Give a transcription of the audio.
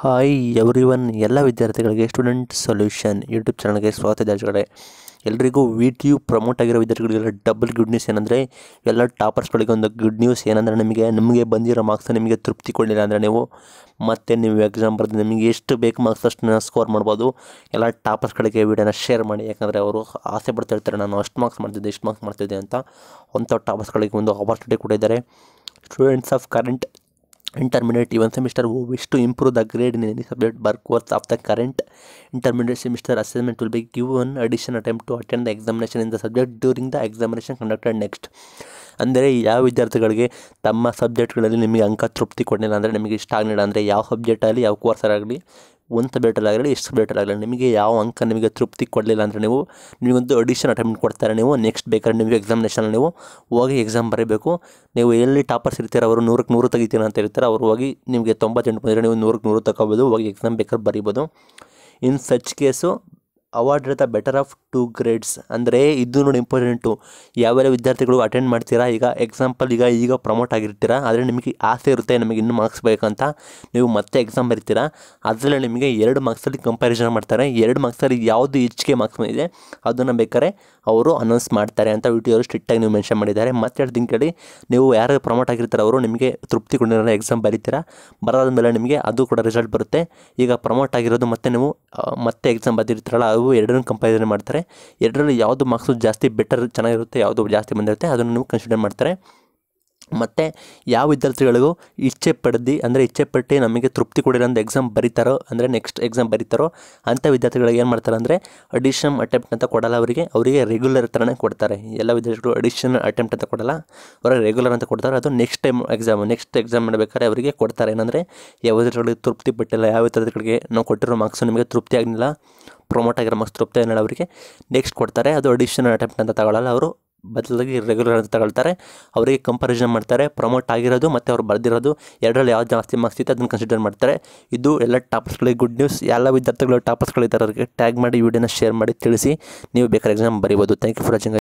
hi every one ಎಲ್ಲ ವಿದ್ಯಾರ್ಥಿಗಳಿಗೆ student solution YouTube ಚಾನಲ್ಗೆ ಸ್ವಾಗತ ವಿದ್ಯಾರ್ಥಿಗಳೇ ಎಲ್ರಿಗೂ ವಿ ಟಿ ಯು ಪ್ರಮೋಟ್ ಆಗಿರೋ ವಿದ್ಯಾರ್ಥಿಗಳಿಗೆಲ್ಲ ಡಬಲ್ ಗುಡ್ ನ್ಯೂಸ್ ಏನಂದರೆ ಎಲ್ಲ ಟಾಪರ್ಸ್ಗಳಿಗೆ ಒಂದು ಗುಡ್ ನ್ಯೂಸ್ ಏನಂದರೆ ನಿಮಗೆ ನಿಮಗೆ ಬಂದಿರೋ ಮಾರ್ಕ್ಸ್ ನಿಮಗೆ ತೃಪ್ತಿ ಕೊಡಲಿಲ್ಲ ಅಂದರೆ ನೀವು ಮತ್ತೆ ನೀವು ಎಕ್ಸಾಮ್ ಬರೆದು ನಿಮಗೆ ಎಷ್ಟು ಬೇಕು ಮಾರ್ಕ್ಸ್ ಅಷ್ಟು ಸ್ಕೋರ್ ಮಾಡ್ಬೋದು ಎಲ್ಲ ಟಾಪರ್ಸ್ಗಳಿಗೆ ವಿಡಿಯೋನ ಶೇರ್ ಮಾಡಿ ಯಾಕಂದರೆ ಅವರು ಆಸೆ ಪಡ್ತಾ ಇರ್ತಾರೆ ನಾನು ಅಷ್ಟು ಮಾರ್ಕ್ಸ್ ಮಾಡ್ತಿದ್ದೆ ಇಷ್ಟು ಮಾರ್ಕ್ಸ್ ಮಾಡ್ತಿದ್ದೆ ಅಂತ ಅಂಥ ಟಾಪರ್ಸ್ಗಳಿಗೆ ಒಂದು ಆಪರ್ಚುನಿಟಿ ಕೊಟ್ಟಿದ್ದಾರೆ ಸ್ಟೂಡೆಂಟ್ಸ್ ಆಫ್ ಕರೆಂಟ್ ಇಂಟರ್ಮಿಡಿಯೇಟ್ ಈ one semester oh to improve the grade in any subject ಬರ್ಕ್ ವರ್ಸ್ of the current intermediate semester assignment will be give one addition attempt to attend the examination in the subject during the examination conducted next ಅಂದರೆ ಯಾವ ವಿದ್ಯಾರ್ಥಿಗಳಿಗೆ ತಮ್ಮ ಸಬ್ಜೆಕ್ಟ್ಗಳಲ್ಲಿ ನಿಮಗೆ ಅಂಕ ತೃಪ್ತಿ ಕೊಡಲಿಲ್ಲ ಅಂದರೆ ನಿಮಗೆ ಇಷ್ಟ ಆಗಲಿಲ್ಲ ಅಂದರೆ ಯಾವ ಸಬ್ಜೆಕ್ಟಲ್ಲಿ ಯಾವ ಕೋರ್ಸರ್ ಆಗಲಿ ಒಂದು ಆಗಲಿ ಎಷ್ಟು ಆಗಲಿ ನಿಮಗೆ ಯಾವ ಅಂಕ ನಿಮಗೆ ತೃಪ್ತಿ ಕೊಡಲಿಲ್ಲ ಅಂದರೆ ನೀವು ನಿಮಗೊಂದು ಅಡಿಷನ್ ಅಟೆಂಪ್ಟ್ ಕೊಡ್ತಾರೆ ನೀವು ನೆಕ್ಸ್ಟ್ ಬೇಕಾದ್ರೆ ನಿಮಗೆ ಎಕ್ಸಾಮಿನೇಷನಲ್ಲಿ ನೀವು ಹೋಗಿ ಎಕ್ಸಾಮ್ ಬರೀಬೇಕು ನೀವು ಎಲ್ಲಿ ಟಾಪರ್ಸ್ ಇರ್ತೀರೋ ಅವರು ನೂರಕ್ಕೆ ನೂರು ತೆಗಿತೀರ ಅಂತ ಹೇಳ್ತಾರೆ ಅವರು ಹೋಗಿ ನಿಮಗೆ ತೊಂಬತ್ತೆಂಟು ಬಂದರೆ ನೀವು ನೂರಕ್ಕೆ ನೂರು ತಗೋಬೋದು ಹೋಗಿ ಎಕ್ಸಾಮ್ ಬೇಕಾದ್ರೆ ಬರೀಬೋದು ಇನ್ ಸಚ್ ಕೇಸು ಅವಾರ್ಡ್ ಇರ್ತಾ ಬೆಟರ್ ಆಫ್ ಟು ಗ್ರೇಡ್ಸ್ ಅಂದರೆ ಇದು ನೋಡಿ ಇಂಪಾರ್ಟೆಂಟು ಯಾವೆಲ್ಲ ವಿದ್ಯಾರ್ಥಿಗಳು ಅಟೆಂಡ್ ಮಾಡ್ತೀರಾ ಈಗ ಎಕ್ಸಾಂಪಲ್ ಈಗ ಈಗ ಪ್ರಮೋಟ್ ಆಗಿರ್ತೀರಾ ಆದರೆ ನಿಮಗೆ ಆಸೆ ಇರುತ್ತೆ ನಿಮಗೆ ಇನ್ನೂ ಮಾರ್ಕ್ಸ್ ಬೇಕಂತ ನೀವು ಮತ್ತೆ ಎಕ್ಸಾಮ್ ಬರಿತೀರಾ ಅದರಲ್ಲಿ ನಿಮಗೆ ಎರಡು ಮಾರ್ಕ್ಸಲ್ಲಿ ಕಂಪ್ಯಾರಿಸನ್ ಮಾಡ್ತಾರೆ ಎರಡು ಮಾರ್ಕ್ಸಲ್ಲಿ ಯಾವುದು ಹೆಚ್ಚಿಗೆ ಮಾರ್ಕ್ಸ್ ಇದೆ ಅದನ್ನು ಬೇಕಾದ್ರೆ ಅವರು ಅನೌನ್ಸ್ ಮಾಡ್ತಾರೆ ಅಂತ ಅವರು ಸ್ಟ್ರಿಕ್ಟಾಗಿ ನೀವು ಮೆನ್ಷನ್ ಮಾಡಿದ್ದಾರೆ ಮತ್ತೆ ಎರಡು ನೀವು ಯಾರು ಪ್ರಮೋಟ್ ಆಗಿರ್ತಾರೆ ಅವರು ನಿಮಗೆ ತೃಪ್ತಿ ಕೊಡಿರೋ ಎಕ್ಸಾಮ್ ಬರೀತೀರಾ ಬರೋದ ಮೇಲೆ ನಿಮಗೆ ಅದು ಕೂಡ ರಿಸಲ್ಟ್ ಬರುತ್ತೆ ಈಗ ಪ್ರಮೋಟ್ ಆಗಿರೋದು ಮತ್ತೆ ನೀವು ಮತ್ತೆ ಎಕ್ಸಾಮ್ ಬರೆದಿರ್ತೀರಲ್ಲ ಅವು ಎರಡನ್ನೂ ಕಂಪ್ಯಾರಿಸನ್ ಮಾಡ್ತಾರೆ ಎರಡರಲ್ಲಿ ಯಾವುದು ಮಾರ್ಕ್ಸು ಜಾಸ್ತಿ ಬೆಟರ್ ಚೆನ್ನಾಗಿರುತ್ತೆ ಯಾವುದು ಜಾಸ್ತಿ ಬಂದಿರುತ್ತೆ ಅದನ್ನು ಕನ್ಸಿಡರ್ ಮಾಡ್ತಾರೆ ಮತ್ತು ಯಾವ ವಿದ್ಯಾರ್ಥಿಗಳಿಗೂ ಇಚ್ಛೆ ಪಡೆದು ಅಂದರೆ ಇಚ್ಛೆ ಪಟ್ಟು ನಮಗೆ ತೃಪ್ತಿ ಕೊಡಿರೋಂಥ ಎಕ್ಸಾಮ್ ಬರೀತಾರೋ ಅಂದರೆ ನೆಕ್ಸ್ಟ್ ಎಕ್ಸಾಮ್ ಬರೀತಾರೋ ಅಂಥ ವಿದ್ಯಾರ್ಥಿಗಳಿಗೆ ಏನು ಮಾಡ್ತಾರೆ ಅಂದರೆ ಅಡಿಷನ್ ಅಟೆಂಪ್ಟ್ ಅಂತ ಕೊಡಲ್ಲ ಅವರಿಗೆ ಅವರಿಗೆ ರೆಗ್ಯುಲರ್ ಥರನೇ ಕೊಡ್ತಾರೆ ಎಲ್ಲ ವಿದ್ಯಾರ್ಥಿಗಳು ಅಡಿಷನ್ ಅಟೆಂಪ್ಟ್ ಅಂತ ಕೊಡಲ್ಲ ಅವರಿಗೆ ರೆಗ್ಯುಲರ್ ಅಂತ ಕೊಡ್ತಾರೆ ಅದು next time exam next exam ಮಾಡಬೇಕಾದ್ರೆ ಅವರಿಗೆ ಕೊಡ್ತಾರೆ ಏನಂದರೆ ಯಾವ ವಿದ್ಯಾರ್ಥಿಗಳಿಗೆ ತೃಪ್ತಿ ಪಟ್ಟಿಲ್ಲ ಯಾವ ವಿದ್ಯಾರ್ಥಿಗಳಿಗೆ ನಾವು ಕೊಟ್ಟಿರೋ ಮಾರ್ಕ್ಸು ನಿಮಗೆ ತೃಪ್ತಿ ಆಗಲಿಲ್ಲ ಪ್ರೊಮೋಟ್ ಆಗಿರೋ ಮಸ್ತ್ ತೃಪ್ತಿ ಅವರಿಗೆ ನೆಕ್ಸ್ಟ್ ಕೊಡ್ತಾರೆ ಅದು ಅಡಿಷನಲ್ ಅಟೆಂಪ್ಟ್ ಅಂತ ತಗೊಳ್ಳಲ್ಲ ಅವರು ಬದಲಾಗಿ ರೆಗ್ಯುಲರ್ ಅಂತ ತಗೊಳ್ತಾರೆ ಅವರಿಗೆ ಕಂಪಾರಿಸನ್ ಮಾಡ್ತಾರೆ ಪ್ರಮೋಟ್ ಆಗಿರೋದು ಮತ್ತು ಅವ್ರು ಬರೆದಿರೋದು ಎರಡರಲ್ಲಿ ಯಾವ್ದು ಜಾಸ್ತಿ ಮಾರ್ಕ್ಸ್ ಇತ್ತು ಅದನ್ನು ಕನ್ಸಿಡರ್ ಮಾಡ್ತಾರೆ ಇದು ಎಲ್ಲ ಟಾಪರ್ಸ್ಗಳಿಗೆ ಗುಡ್ ನ್ಯೂಸ್ ಎಲ್ಲ ವಿದ್ಯಾರ್ಥಿಗಳು ಟಾಪರ್ಸ್ಗಳಿದ್ದಾರೆ ಅವರಿಗೆ ಟ್ಯಾಗ್ ಮಾಡಿ ವಿಡಿಯೋನ ಶೇರ್ ಮಾಡಿ ತಿಳಿಸಿ ನೀವು ಬೇಕಾದ್ರೆ ಎಕ್ಸಾಮ್ ಬರಿಬೋದು ಥ್ಯಾಂಕ್ ಯು ಫಾರ್ ವಾಚಿಂಗ್